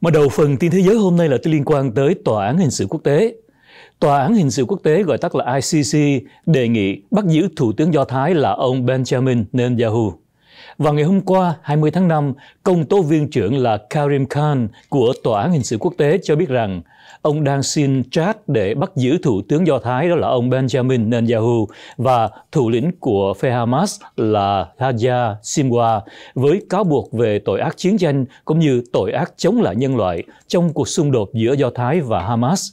Mở đầu phần tin thế giới hôm nay là liên quan tới Tòa án Hình sự Quốc tế. Tòa án Hình sự Quốc tế gọi tắt là ICC đề nghị bắt giữ Thủ tướng Do Thái là ông Benjamin Netanyahu. Vào ngày hôm qua, 20 tháng 5, công tố viên trưởng là Karim Khan của Tòa án Hình sự Quốc tế cho biết rằng ông đang xin Chad để bắt giữ thủ tướng Do Thái đó là ông Benjamin Netanyahu và thủ lĩnh của phe Hamas là Haja Sinwa với cáo buộc về tội ác chiến tranh cũng như tội ác chống lại nhân loại trong cuộc xung đột giữa Do Thái và Hamas.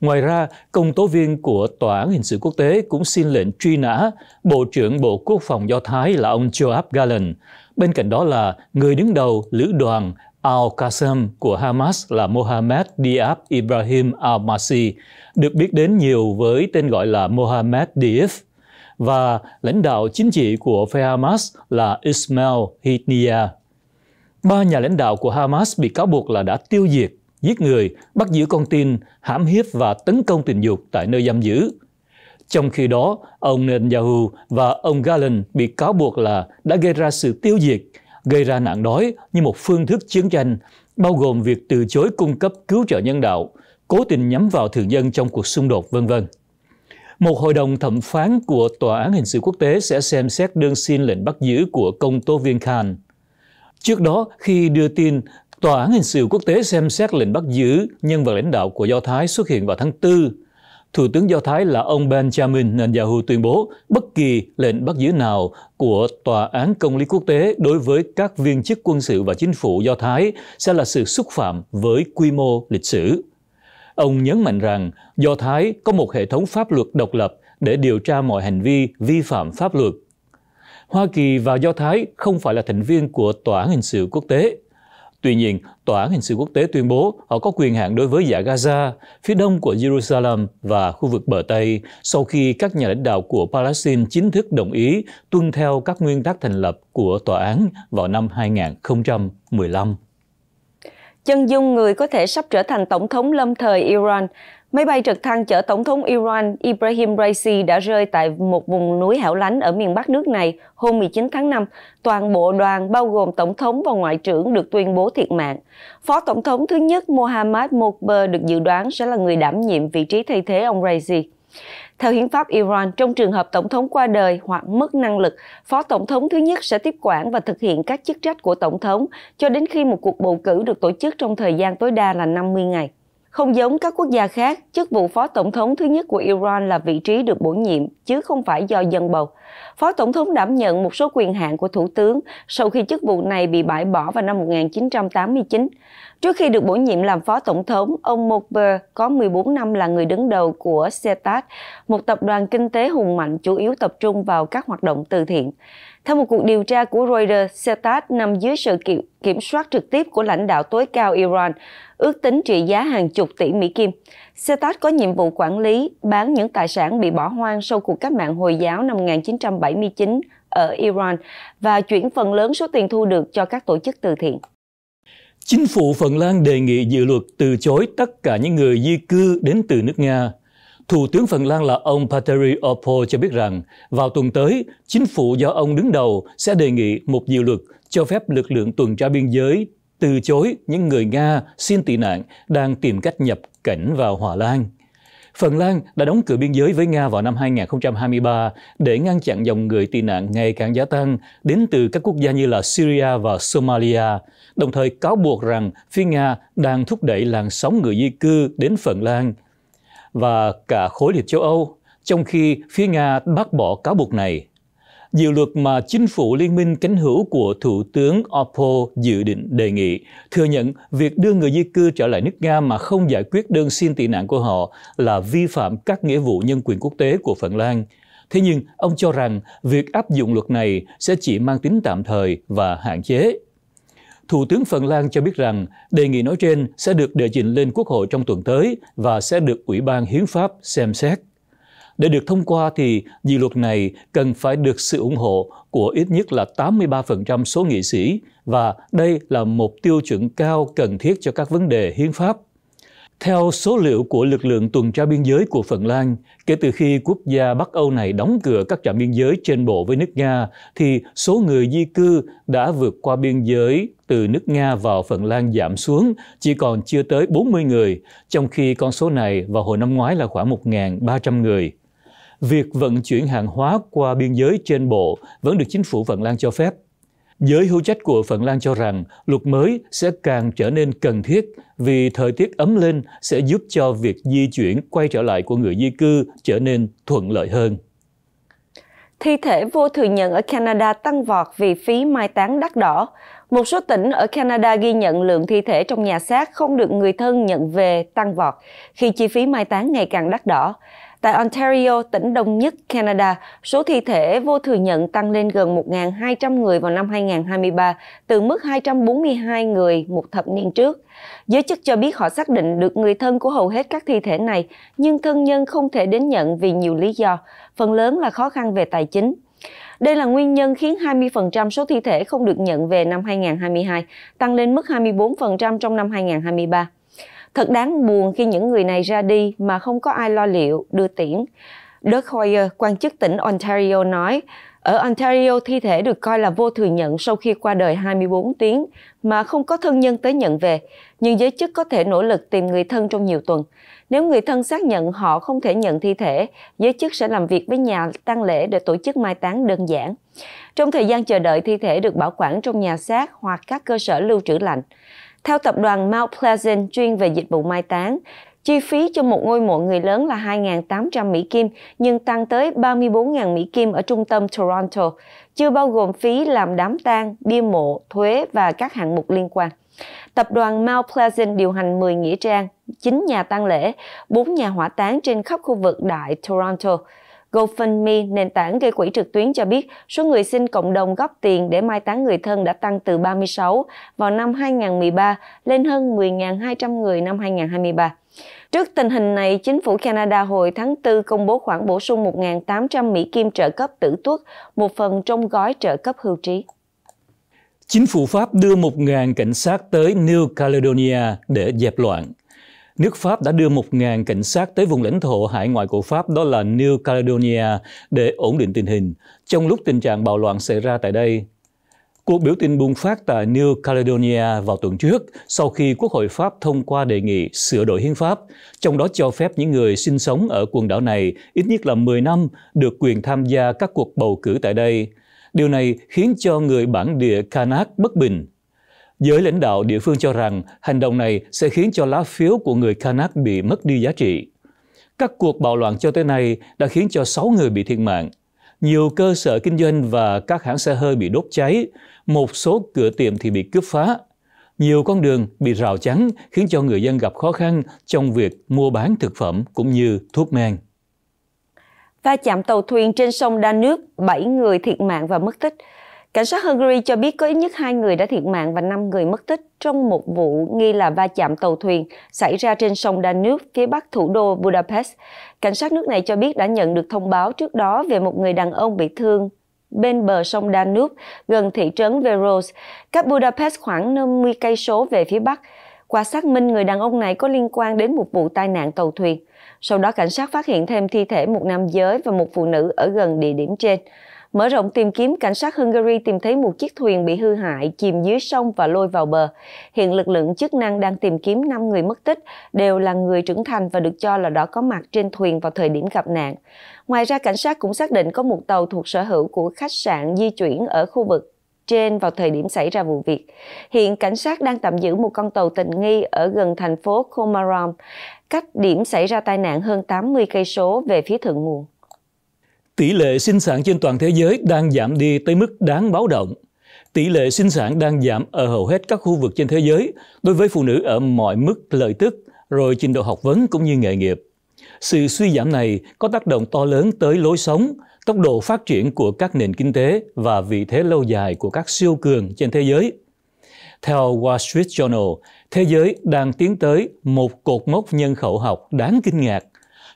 Ngoài ra, công tố viên của Tòa án Hình sự Quốc tế cũng xin lệnh truy nã Bộ trưởng Bộ Quốc phòng Do Thái là ông Joab Galan. Bên cạnh đó là người đứng đầu lữ đoàn Al-Qassam của Hamas là Mohammed Diab Ibrahim al masi được biết đến nhiều với tên gọi là Mohammed Diab và lãnh đạo chính trị của phe Hamas là Ismail Haniya. Ba nhà lãnh đạo của Hamas bị cáo buộc là đã tiêu diệt giết người, bắt giữ con tin, hãm hiếp và tấn công tình dục tại nơi giam giữ. Trong khi đó, ông Netanyahu và ông Galen bị cáo buộc là đã gây ra sự tiêu diệt, gây ra nạn đói như một phương thức chiến tranh, bao gồm việc từ chối cung cấp cứu trợ nhân đạo, cố tình nhắm vào thường dân trong cuộc xung đột, vân vân. Một hội đồng thẩm phán của Tòa án Hình sự Quốc tế sẽ xem xét đơn xin lệnh bắt giữ của công tố viên Khan. Trước đó, khi đưa tin Tòa án hình sự quốc tế xem xét lệnh bắt giữ nhân vật lãnh đạo của Do Thái xuất hiện vào tháng 4. Thủ tướng Do Thái là ông Benjamin Netanyahu tuyên bố bất kỳ lệnh bắt giữ nào của Tòa án Công lý Quốc tế đối với các viên chức quân sự và chính phủ Do Thái sẽ là sự xúc phạm với quy mô lịch sử. Ông nhấn mạnh rằng Do Thái có một hệ thống pháp luật độc lập để điều tra mọi hành vi vi phạm pháp luật. Hoa Kỳ và Do Thái không phải là thành viên của Tòa án hình sự quốc tế. Tuy nhiên, Tòa án Hình sự Quốc tế tuyên bố họ có quyền hạn đối với giải Gaza, phía đông của Jerusalem và khu vực bờ Tây sau khi các nhà lãnh đạo của Palestine chính thức đồng ý tuân theo các nguyên tắc thành lập của tòa án vào năm 2015. Chân dung người có thể sắp trở thành tổng thống lâm thời Iran Máy bay trực thăng chở Tổng thống Iran Ibrahim Raisi đã rơi tại một vùng núi hẻo lánh ở miền Bắc nước này hôm 19 tháng 5. Toàn bộ đoàn bao gồm Tổng thống và Ngoại trưởng được tuyên bố thiệt mạng. Phó Tổng thống thứ nhất Mohammad Mokhber được dự đoán sẽ là người đảm nhiệm vị trí thay thế ông Raisi. Theo hiến pháp Iran, trong trường hợp Tổng thống qua đời hoặc mất năng lực, Phó Tổng thống thứ nhất sẽ tiếp quản và thực hiện các chức trách của Tổng thống cho đến khi một cuộc bầu cử được tổ chức trong thời gian tối đa là 50 ngày. Không giống các quốc gia khác, chức vụ phó tổng thống thứ nhất của Iran là vị trí được bổ nhiệm chứ không phải do dân bầu. Phó Tổng thống đảm nhận một số quyền hạn của Thủ tướng sau khi chức vụ này bị bãi bỏ vào năm 1989. Trước khi được bổ nhiệm làm Phó Tổng thống, ông Moper có 14 năm là người đứng đầu của CETAT, một tập đoàn kinh tế hùng mạnh chủ yếu tập trung vào các hoạt động từ thiện. Theo một cuộc điều tra của Reuters, CETAT nằm dưới sự kiểm soát trực tiếp của lãnh đạo tối cao Iran, ước tính trị giá hàng chục tỷ Mỹ Kim. CETAT có nhiệm vụ quản lý, bán những tài sản bị bỏ hoang sau cuộc cách mạng Hồi giáo năm 1979 ở Iran và chuyển phần lớn số tiền thu được cho các tổ chức từ thiện. Chính phủ Phần Lan đề nghị dự luật từ chối tất cả những người di cư đến từ nước Nga. Thủ tướng Phần Lan là ông Pateri Orpo cho biết rằng vào tuần tới, chính phủ do ông đứng đầu sẽ đề nghị một dự luật cho phép lực lượng tuần tra biên giới từ chối những người Nga xin tị nạn đang tìm cách nhập cảnh vào Hòa Lan. Phần Lan đã đóng cửa biên giới với Nga vào năm 2023 để ngăn chặn dòng người tị nạn ngày càng gia tăng đến từ các quốc gia như là Syria và Somalia, đồng thời cáo buộc rằng phía Nga đang thúc đẩy làn sóng người di cư đến Phần Lan và cả khối liệt châu Âu, trong khi phía Nga bác bỏ cáo buộc này. Dự luật mà chính phủ liên minh cánh hữu của Thủ tướng Oppo dự định đề nghị thừa nhận việc đưa người di cư trở lại nước Nga mà không giải quyết đơn xin tị nạn của họ là vi phạm các nghĩa vụ nhân quyền quốc tế của Phần Lan. Thế nhưng, ông cho rằng việc áp dụng luật này sẽ chỉ mang tính tạm thời và hạn chế. Thủ tướng Phần Lan cho biết rằng đề nghị nói trên sẽ được đệ trình lên Quốc hội trong tuần tới và sẽ được Ủy ban Hiến pháp xem xét. Để được thông qua thì dự luật này cần phải được sự ủng hộ của ít nhất là 83% số nghị sĩ và đây là một tiêu chuẩn cao cần thiết cho các vấn đề hiến pháp. Theo số liệu của lực lượng tuần tra biên giới của Phần Lan, kể từ khi quốc gia Bắc Âu này đóng cửa các trạm biên giới trên bộ với nước Nga, thì số người di cư đã vượt qua biên giới từ nước Nga vào Phần Lan giảm xuống, chỉ còn chưa tới 40 người, trong khi con số này vào hồi năm ngoái là khoảng 1.300 người việc vận chuyển hàng hóa qua biên giới trên bộ vẫn được chính phủ Phần Lan cho phép. Giới hữu trách của Phần Lan cho rằng luật mới sẽ càng trở nên cần thiết vì thời tiết ấm lên sẽ giúp cho việc di chuyển quay trở lại của người di cư trở nên thuận lợi hơn. Thi thể vô thừa nhận ở Canada tăng vọt vì phí mai táng đắt đỏ. Một số tỉnh ở Canada ghi nhận lượng thi thể trong nhà xác không được người thân nhận về tăng vọt khi chi phí mai táng ngày càng đắt đỏ. Tại Ontario, tỉnh đông nhất Canada, số thi thể vô thừa nhận tăng lên gần 1.200 người vào năm 2023, từ mức 242 người một thập niên trước. Giới chức cho biết họ xác định được người thân của hầu hết các thi thể này, nhưng thân nhân không thể đến nhận vì nhiều lý do, phần lớn là khó khăn về tài chính. Đây là nguyên nhân khiến 20% số thi thể không được nhận về năm 2022, tăng lên mức 24% trong năm 2023. Thật đáng buồn khi những người này ra đi mà không có ai lo liệu, đưa tiễn. Dirk Hoyer, quan chức tỉnh Ontario nói, ở Ontario, thi thể được coi là vô thừa nhận sau khi qua đời 24 tiếng mà không có thân nhân tới nhận về, nhưng giới chức có thể nỗ lực tìm người thân trong nhiều tuần. Nếu người thân xác nhận họ không thể nhận thi thể, giới chức sẽ làm việc với nhà tang lễ để tổ chức mai táng đơn giản. Trong thời gian chờ đợi thi thể được bảo quản trong nhà xác hoặc các cơ sở lưu trữ lạnh, theo tập đoàn Mount Pleasant chuyên về dịch vụ mai táng, chi phí cho một ngôi mộ người lớn là 2.800 Mỹ Kim, nhưng tăng tới 34.000 Mỹ Kim ở trung tâm Toronto, chưa bao gồm phí làm đám tang, bia mộ, thuế và các hạng mục liên quan. Tập đoàn Mount Pleasant điều hành 10 nghĩa trang, 9 nhà tang lễ, 4 nhà hỏa táng trên khắp khu vực đại Toronto – GoFundMe, nền tảng gây quỹ trực tuyến cho biết số người xin cộng đồng góp tiền để mai táng người thân đã tăng từ 36 vào năm 2013 lên hơn 10.200 người năm 2023. Trước tình hình này, chính phủ Canada hồi tháng 4 công bố khoản bổ sung 1.800 Mỹ Kim trợ cấp tử tuất, một phần trong gói trợ cấp hưu trí. Chính phủ Pháp đưa 1.000 cảnh sát tới New Caledonia để dẹp loạn. Nước Pháp đã đưa 1.000 cảnh sát tới vùng lãnh thổ hải ngoại của Pháp đó là New Caledonia để ổn định tình hình, trong lúc tình trạng bạo loạn xảy ra tại đây. Cuộc biểu tình bùng phát tại New Caledonia vào tuần trước sau khi Quốc hội Pháp thông qua đề nghị sửa đổi hiến pháp, trong đó cho phép những người sinh sống ở quần đảo này ít nhất là 10 năm được quyền tham gia các cuộc bầu cử tại đây. Điều này khiến cho người bản địa Kanak bất bình. Giới lãnh đạo địa phương cho rằng hành động này sẽ khiến cho lá phiếu của người Kanak bị mất đi giá trị. Các cuộc bạo loạn cho tới nay đã khiến cho 6 người bị thiệt mạng. Nhiều cơ sở kinh doanh và các hãng xe hơi bị đốt cháy, một số cửa tiệm thì bị cướp phá. Nhiều con đường bị rào chắn khiến cho người dân gặp khó khăn trong việc mua bán thực phẩm cũng như thuốc men. Va chạm tàu thuyền trên sông Đa Nước, 7 người thiệt mạng và mất tích. Cảnh sát Hungary cho biết có ít nhất hai người đã thiệt mạng và 5 người mất tích trong một vụ nghi là va chạm tàu thuyền xảy ra trên sông Danube phía bắc thủ đô Budapest. Cảnh sát nước này cho biết đã nhận được thông báo trước đó về một người đàn ông bị thương bên bờ sông Danube gần thị trấn Veros, cách Budapest khoảng 50 cây số về phía bắc. Qua xác minh, người đàn ông này có liên quan đến một vụ tai nạn tàu thuyền. Sau đó, cảnh sát phát hiện thêm thi thể một nam giới và một phụ nữ ở gần địa điểm trên. Mở rộng tìm kiếm, cảnh sát Hungary tìm thấy một chiếc thuyền bị hư hại, chìm dưới sông và lôi vào bờ. Hiện lực lượng chức năng đang tìm kiếm 5 người mất tích, đều là người trưởng thành và được cho là đã có mặt trên thuyền vào thời điểm gặp nạn. Ngoài ra, cảnh sát cũng xác định có một tàu thuộc sở hữu của khách sạn di chuyển ở khu vực trên vào thời điểm xảy ra vụ việc. Hiện cảnh sát đang tạm giữ một con tàu tình nghi ở gần thành phố Komarom, cách điểm xảy ra tai nạn hơn 80 cây số về phía thượng nguồn. Tỷ lệ sinh sản trên toàn thế giới đang giảm đi tới mức đáng báo động. Tỷ lệ sinh sản đang giảm ở hầu hết các khu vực trên thế giới đối với phụ nữ ở mọi mức lợi tức, rồi trình độ học vấn cũng như nghề nghiệp. Sự suy giảm này có tác động to lớn tới lối sống, tốc độ phát triển của các nền kinh tế và vị thế lâu dài của các siêu cường trên thế giới. Theo Wall Street Journal, thế giới đang tiến tới một cột mốc nhân khẩu học đáng kinh ngạc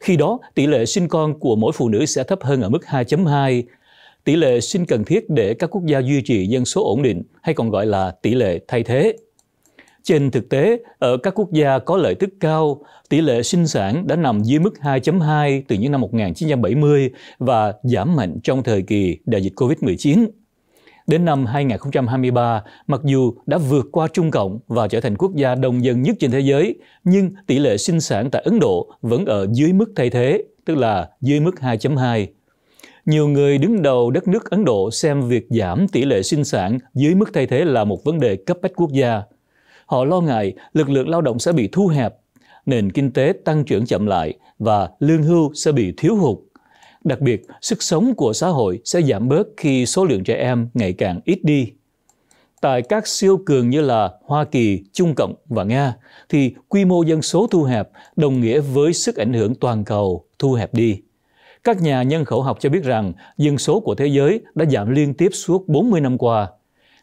khi đó, tỷ lệ sinh con của mỗi phụ nữ sẽ thấp hơn ở mức 2.2. Tỷ lệ sinh cần thiết để các quốc gia duy trì dân số ổn định hay còn gọi là tỷ lệ thay thế. Trên thực tế, ở các quốc gia có lợi tức cao, tỷ lệ sinh sản đã nằm dưới mức 2.2 từ những năm 1970 và giảm mạnh trong thời kỳ đại dịch COVID-19. Đến năm 2023, mặc dù đã vượt qua Trung Cộng và trở thành quốc gia đông dân nhất trên thế giới, nhưng tỷ lệ sinh sản tại Ấn Độ vẫn ở dưới mức thay thế, tức là dưới mức 2.2. Nhiều người đứng đầu đất nước Ấn Độ xem việc giảm tỷ lệ sinh sản dưới mức thay thế là một vấn đề cấp bách quốc gia. Họ lo ngại lực lượng lao động sẽ bị thu hẹp, nền kinh tế tăng trưởng chậm lại và lương hưu sẽ bị thiếu hụt Đặc biệt, sức sống của xã hội sẽ giảm bớt khi số lượng trẻ em ngày càng ít đi. Tại các siêu cường như là Hoa Kỳ, Trung Cộng và Nga, thì quy mô dân số thu hẹp đồng nghĩa với sức ảnh hưởng toàn cầu thu hẹp đi. Các nhà nhân khẩu học cho biết rằng dân số của thế giới đã giảm liên tiếp suốt 40 năm qua.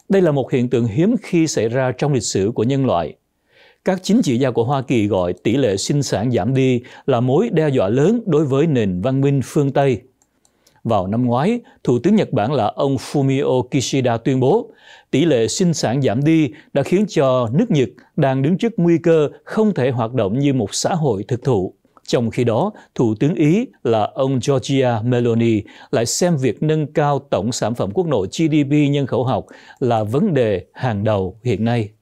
Đây là một hiện tượng hiếm khi xảy ra trong lịch sử của nhân loại – các chính trị gia của Hoa Kỳ gọi tỷ lệ sinh sản giảm đi là mối đe dọa lớn đối với nền văn minh phương Tây. Vào năm ngoái, Thủ tướng Nhật Bản là ông Fumio Kishida tuyên bố tỷ lệ sinh sản giảm đi đã khiến cho nước Nhật đang đứng trước nguy cơ không thể hoạt động như một xã hội thực thụ. Trong khi đó, Thủ tướng Ý là ông Giorgia Meloni lại xem việc nâng cao tổng sản phẩm quốc nội GDP nhân khẩu học là vấn đề hàng đầu hiện nay.